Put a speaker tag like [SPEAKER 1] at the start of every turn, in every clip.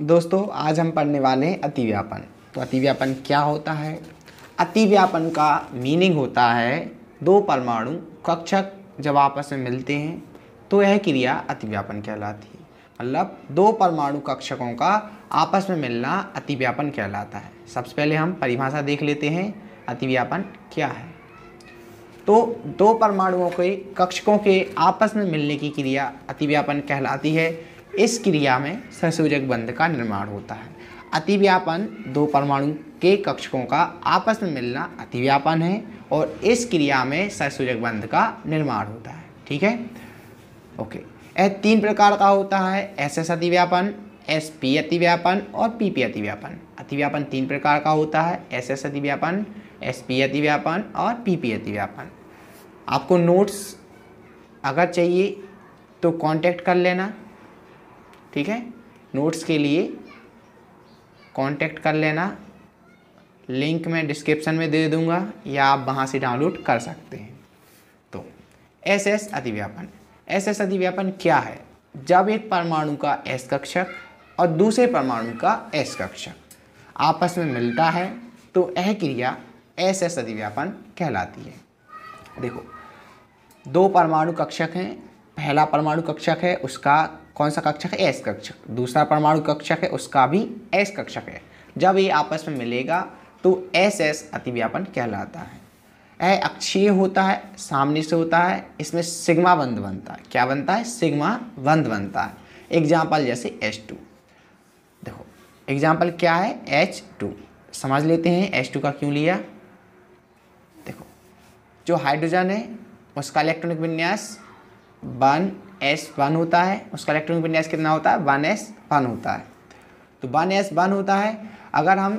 [SPEAKER 1] दोस्तों आज हम पढ़ने वाले हैं अतिव्यापन तो अतिव्यापन क्या होता है अतिव्यापन का मीनिंग होता है दो परमाणु कक्षक जब आपस में मिलते हैं तो यह क्रिया अतिव्यापन कहलाती है मतलब दो परमाणु कक्षकों का आपस में मिलना अतिव्यापन कहलाता है सबसे पहले हम परिभाषा देख लेते हैं अतिव्यापन क्या है तो दो परमाणुओं के कक्षकों के आपस में मिलने की क्रिया अतिव्यापन कहलाती है इस क्रिया में ससूजक बंध का निर्माण होता है अतिव्यापन दो परमाणु के कक्षकों का आपस में मिलना अतिव्यापन है और इस क्रिया में संसूचक बंध का निर्माण होता है ठीक है ओके यह तीन प्रकार का होता है एस एस अतिव्यापन एस पी अतिव्यापन और पी पी अतिव्यापन अतिव्यापन तीन प्रकार का होता है एस एस अतिव्यापन एस पी अतिव्यापन और पी पी अतिव्यापन आपको नोट्स अगर चाहिए तो कांटेक्ट कर लेना ठीक है नोट्स के लिए कांटेक्ट कर लेना लिंक मैं डिस्क्रिप्शन में दे दूंगा या आप वहां से डाउनलोड कर सकते हैं तो एस एस अधिव्यापन एस एस अधिव्यापन क्या है जब एक परमाणु का एस कक्षक और दूसरे परमाणु का एस कक्षक आपस में मिलता है तो यह क्रिया एस एस अधिव्यापन कहलाती है देखो दो परमाणु कक्षक हैं पहला परमाणु कक्षक है उसका कौन सा कक्षक है एस कक्षक दूसरा परमाणु कक्षक है उसका भी एस कक्षक है जब ये आपस में मिलेगा तो एस एस अतिव्यापन कहलाता है यह अक्षीय होता है सामने से होता है इसमें सिग्मा बंद बनता है क्या बनता है सिग्मा बंद बनता है एग्जाम्पल जैसे एच टू देखो एग्जाम्पल क्या है एच टू समझ लेते हैं एच टू का क्यों लिया देखो जो हाइड्रोजन है उसका इलेक्ट्रॉनिक विन्यास वन एस वन होता है उसका इलेक्ट्रॉनिक विन्यास कितना होता है वन एस वन होता है तो वन एस वन होता है अगर हम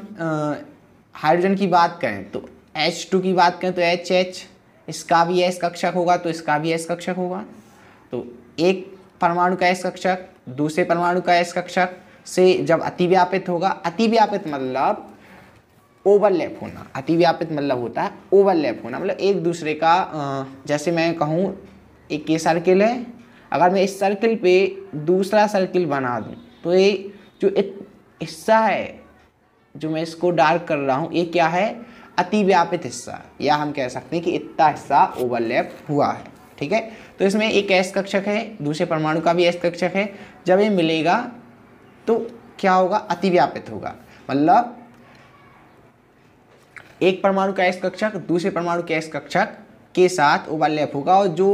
[SPEAKER 1] हाइड्रोजन की बात करें तो एच टू की बात करें तो एच एच इसका भी एस कक्षक होगा तो इसका भी एस कक्षक होगा तो एक परमाणु का एस कक्षक दूसरे परमाणु का एस कक्षक से जब अतिव्यापित होगा अतिव्यापित मतलब ओवरलैप होना अतिव्यापित मतलब होता है ओवरलैप होना मतलब एक दूसरे का जैसे मैं कहूँ एक के सर्किल है अगर मैं इस सर्किल पे दूसरा सर्किल बना दूँ तो ये जो एक हिस्सा है जो मैं इसको डार्क कर रहा हूँ ये क्या है अतिव्यापित हिस्सा या हम कह सकते हैं कि इतना हिस्सा ओवरलैप हुआ है ठीक है तो इसमें एक एस कक्षक है दूसरे परमाणु का भी एस कक्षक है जब ये मिलेगा तो क्या होगा अतिव्यापित होगा मतलब एक परमाणु का एस कक्षक दूसरे परमाणु के ऐस कक्षक के साथ ओवरलैप होगा और जो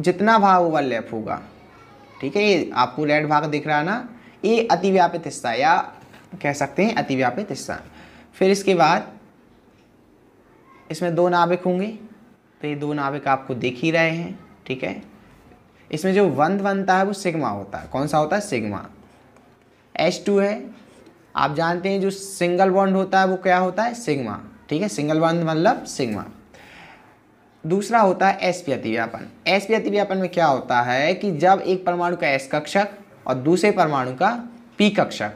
[SPEAKER 1] जितना भाग होगा लेफ होगा ठीक है ये आपको रेड भाग दिख रहा है ना ये अतिव्यापित हिस्सा या कह सकते हैं अतिव्यापित हिस्सा फिर इसके बाद इसमें दो नाभिक होंगे तो ये दो नाभिक आपको दिख ही रहे हैं ठीक है इसमें जो वंद बनता है वो सिग्मा होता है कौन सा होता है सिग्मा एच टू है आप जानते हैं जो सिंगल बॉन्ड होता है वो क्या होता है सिग्मा ठीक है सिंगल बॉन्ड मतलब सिग्मा दूसरा होता है एस पी अतिव्यापन पी अतिव्यापन में क्या होता है कि जब एक परमाणु का एस कक्षक और दूसरे परमाणु का पी कक्षक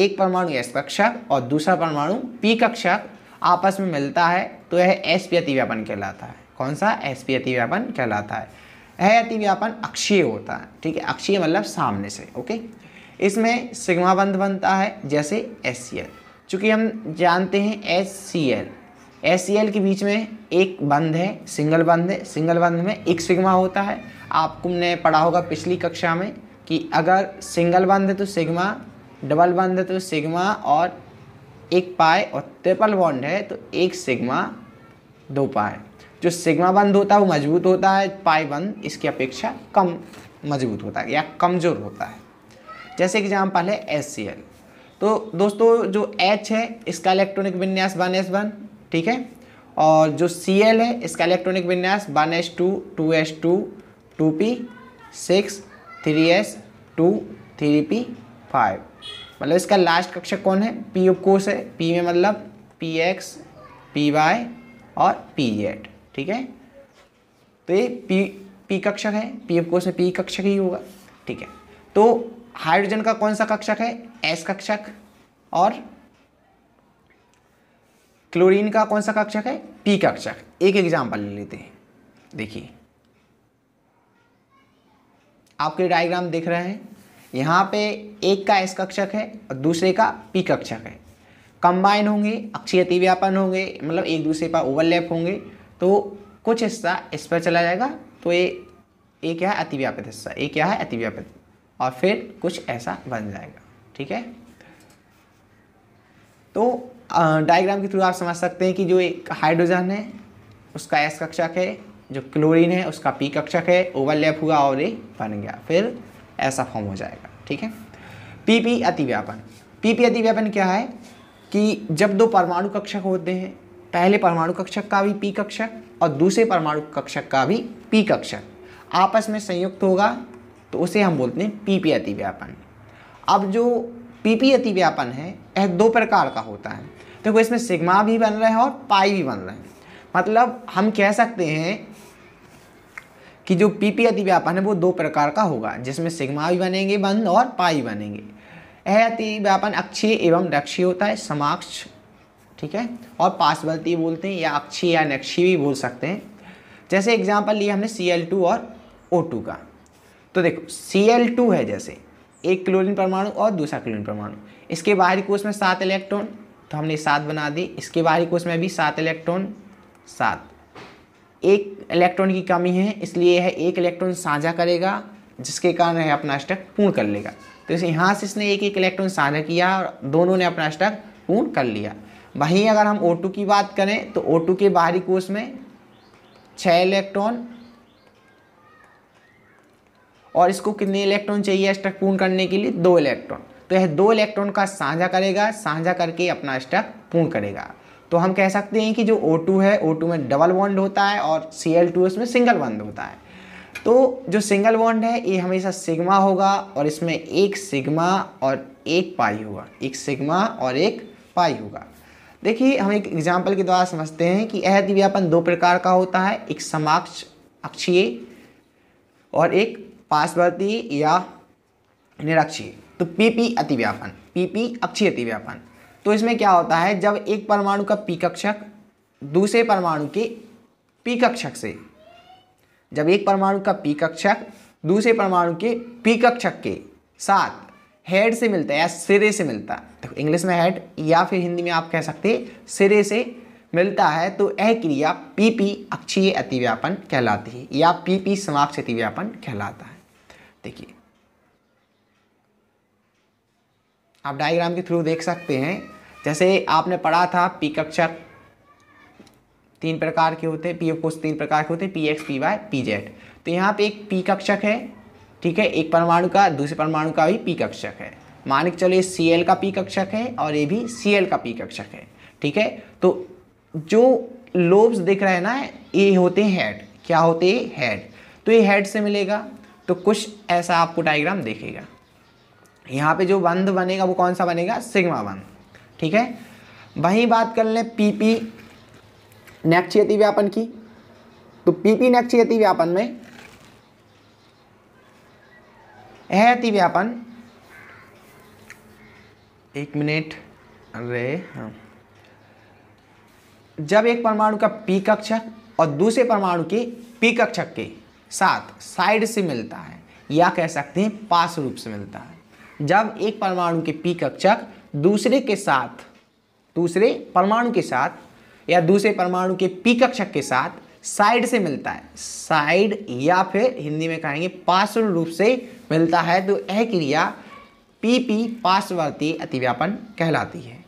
[SPEAKER 1] एक परमाणु एस कक्षक और दूसरा परमाणु पी कक्षक आपस में मिलता है तो यह एस पी अतिव्यापन कहलाता है कौन सा एस पी अतिव्यापन कहलाता है यह अतिव्यापन अक्षीय होता है ठीक है अक्षीय मतलब सामने से ओके इसमें सिग्मा बंध बनता है जैसे एस सी एल चूँकि हम जानते हैं S C L S e के बीच में एक बंद है सिंगल बंद है सिंगल बंद में एक सिग्मा होता है आपको ने पढ़ा होगा पिछली कक्षा में कि अगर सिंगल बंद है तो सिग्मा डबल बंद है तो सिग्मा और एक पाए और ट्रिपल बॉन्ड है तो एक सिग्मा दो पाए जो सिग्मा बंद होता है वो मजबूत होता है पाए बंद इसकी अपेक्षा कम मजबूत होता है या कमज़ोर होता है जैसे एग्जाम्पल है एस e तो दोस्तों जो एच है इसका इलेक्ट्रॉनिक विन्यास वन एस वन ठीक है और जो सी एल है इसका इलेक्ट्रॉनिक विन्यास one S two two S two two P six three S two three P five मतलब इसका लास्ट कक्षक कौन है पी उपकोष है पी में मतलब पी एक्स पी वाई और पी जेड ठीक है तो ये पी पी कक्षक है पी उपकोष में पी कक्षक ही होगा ठीक है तो हाइड्रोजन का कौन सा कक्षक है एस कक्षक और क्लोरीन का कौन सा कक्षक है पी कक्षक एक एग्जाम्पल ले लेते हैं देखिए आपके डायग्राम देख रहे हैं यहाँ पे एक का एस कक्षक है और दूसरे का पी कक्षक है कंबाइन होंगे अक्षीय अतिव्यापन होंगे मतलब एक दूसरे पर ओवरलैप होंगे तो कुछ हिस्सा इस पर चला जाएगा तो ये एक क्या है अतिव्यापित हिस्सा एक क्या है अतिव्यापित और फिर कुछ ऐसा बन जाएगा ठीक है तो डायग्राम के थ्रू आप समझ सकते हैं कि जो एक हाइड्रोजन है उसका एस कक्षक है जो क्लोरीन है उसका पी कक्षक है ओवरलैप हुआ और ये बन गया फिर ऐसा फॉर्म हो जाएगा ठीक है पी पी अतिव्यापन पीपी अतिव्यापन क्या है कि जब दो परमाणु कक्षक होते हैं पहले परमाणु कक्षक का भी पी कक्षक और दूसरे परमाणु कक्षक का भी पी कक्षक आपस में संयुक्त होगा तो उसे हम बोलते हैं पीपी अतिव्यापन अब जो पीपी अतिव्यापन है यह दो प्रकार का होता है देखो तो इसमें सिग्मा भी बन रहा है और पाई भी बन रहा है मतलब हम कह सकते हैं कि जो पीपी अतिव्यापन है वो दो प्रकार का होगा जिसमें सिग्मा भी बनेंगे बंद और पाई बनेंगे यह अतिव्यापन अक्षीय एवं दक्षीय होता है समाक्ष ठीक है और पार्श्ववर्ती बोलते हैं या अक्षीय या नक्षीय भी बोल सकते हैं जैसे एग्जाम्पल लिए हमने सी और ओ का तो देखो सी है जैसे एक क्लोरीन परमाणु और दूसरा क्लोरीन परमाणु इसके बाहरी कोष में सात इलेक्ट्रॉन तो हमने सात बना दी इसके बाहरी कोष में भी सात इलेक्ट्रॉन सात एक इलेक्ट्रॉन की कमी है इसलिए यह एक इलेक्ट्रॉन साझा करेगा जिसके कारण यह अपना स्टक पूर्ण कर लेगा तो इस यहाँ से इसने एक एक इलेक्ट्रॉन साझा किया और दोनों ने अपना स्टक पूर्ण कर लिया वहीं अगर हम O2 की बात करें तो O2 के बाहरी कोष में छः इलेक्ट्रॉन और इसको कितने इलेक्ट्रॉन चाहिए स्टक पूर्ण करने के लिए दो इलेक्ट्रॉन तो यह दो इलेक्ट्रॉन का साझा करेगा साझा करके अपना स्टक पूर्ण करेगा तो हम कह सकते हैं कि जो O2 है O2 में डबल बॉन्ड होता है और Cl2 इसमें सिंगल बॉन्ड होता है तो जो सिंगल बॉन्ड है ये हमेशा सिग्मा होगा और इसमें एक सिग्मा और एक पाई होगा एक सिग्मा और एक पाई होगा देखिए हम एक एग्जाम्पल के द्वारा समझते हैं कि यह दिव्यापन दो प्रकार का होता है एक समाक्ष अक्षीय और एक पार्श्वर्ती या निरक्षी तो पीपी अतिव्यापन पीपी अति अतिव्यापन तो इसमें क्या होता है जब एक परमाणु का पी कक्षक दूसरे परमाणु के पी कक्षक से जब एक परमाणु का पी कक्षक दूसरे परमाणु के पी कक्षक के साथ हेड से मिलता है या सिरे से मिलता है तो इंग्लिश में हेड या फिर हिंदी में आप कह सकते सिरे से मिलता है तो यह क्रिया पीपी अक्षीय अतिव्यापन कहलाती है या पीपी समाप्त अतिव्यापन कहलाता है देखिए आप डायग्राम के थ्रू देख सकते हैं जैसे आपने पढ़ा था पी कक्षक तीन प्रकार के होते हैं पी एफ तीन प्रकार के होते हैं P X P Y P Z तो यहाँ पे एक पी कक्षक है ठीक है एक परमाणु का दूसरे परमाणु का भी पी कक्षक है मान के चलो ये सी एल का पी कक्षक है और ये भी सी एल का पी कक्षक है ठीक है तो जो लोब्स दिख रहे हैं ना ये होते हैं हेड क्या होते हैं हेड तो ये हेड से मिलेगा तो कुछ ऐसा आपको डायग्राम देखेगा यहाँ पे जो बंध बनेगा वो कौन सा बनेगा सिग्मा बंध ठीक है वहीं बात कर लें पी पी नैक्षयति व्यापन की तो पी पी नैक्षयति व्यापन में अति व्यापन एक मिनट अरे हाँ जब एक परमाणु का पी कक्षक और दूसरे परमाणु के पी कक्षक के साथ साइड से मिलता है या कह सकते हैं पास रूप से मिलता है जब एक परमाणु के पी कक्षक दूसरे के साथ दूसरे परमाणु के साथ या दूसरे परमाणु के पी कक्षक के साथ साइड से मिलता है साइड या फिर हिंदी में कहेंगे पार्श्व रूप से मिलता है तो यह क्रिया पी पी पार्श्ववर्ती अतिव्यापन कहलाती है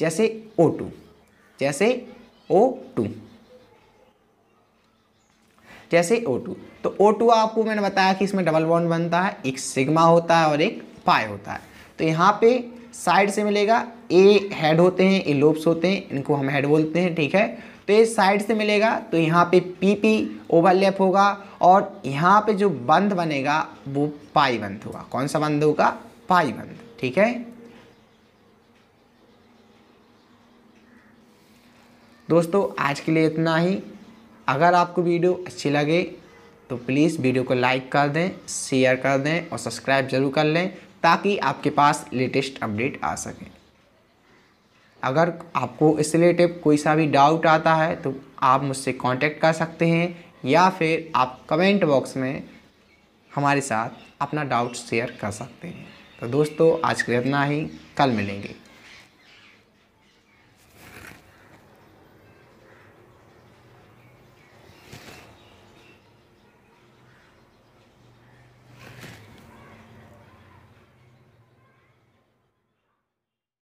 [SPEAKER 1] जैसे O2 जैसे O2 जैसे ओ टू तो ओ टू आपको मैंने बताया कि इसमें डबल बॉन्ड बनता है एक सिग्मा होता है और एक पाई होता है तो यहाँ पे साइड से मिलेगा ए हेड होते हैं ए लोब्स होते हैं इनको हम हेड बोलते हैं ठीक है तो ये साइड से मिलेगा तो यहाँ पे पी पी ओवरलैप होगा और यहाँ पे जो बंध बनेगा वो पाई बंध होगा कौन सा बंध होगा पाई बंध ठीक है दोस्तों आज के लिए इतना ही अगर आपको वीडियो अच्छी लगे तो प्लीज़ वीडियो को लाइक कर दें शेयर कर दें और सब्सक्राइब ज़रूर कर लें ताकि आपके पास लेटेस्ट अपडेट आ सके अगर आपको इस रिलेटिव कोई सा भी डाउट आता है तो आप मुझसे कांटेक्ट कर सकते हैं या फिर आप कमेंट बॉक्स में हमारे साथ अपना डाउट शेयर कर सकते हैं तो दोस्तों आज के लिए इतना ही कल मिलेंगे